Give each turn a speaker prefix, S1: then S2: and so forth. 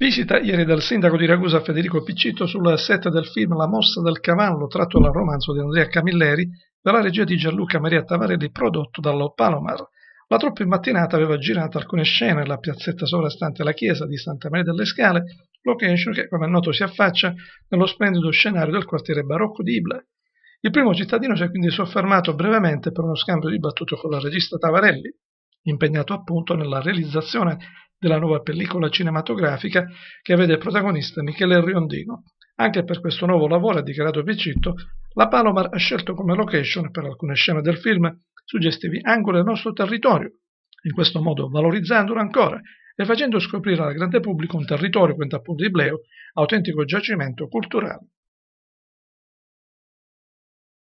S1: Visita ieri dal sindaco di Ragusa Federico Piccitto sulla set del film La mossa del cavallo tratto dal romanzo di Andrea Camilleri dalla regia di Gianluca Maria Tavarelli prodotto dallo Palomar. La truppa in mattinata aveva girato alcune scene nella piazzetta sovrastante la chiesa di Santa Maria delle Scale, location che come è noto si affaccia nello splendido scenario del quartiere barocco di Ibla. Il primo cittadino si è quindi soffermato brevemente per uno scambio di battute con la regista Tavarelli, impegnato appunto nella realizzazione della nuova pellicola cinematografica che vede protagonista Michele Riondino. Anche per questo nuovo lavoro, ha dichiarato Picitto, la Palomar ha scelto come location per alcune scene del film suggestivi angoli del nostro territorio, in questo modo valorizzandolo ancora e facendo scoprire al grande pubblico un territorio, quanto appunto di Bleo, autentico giacimento culturale.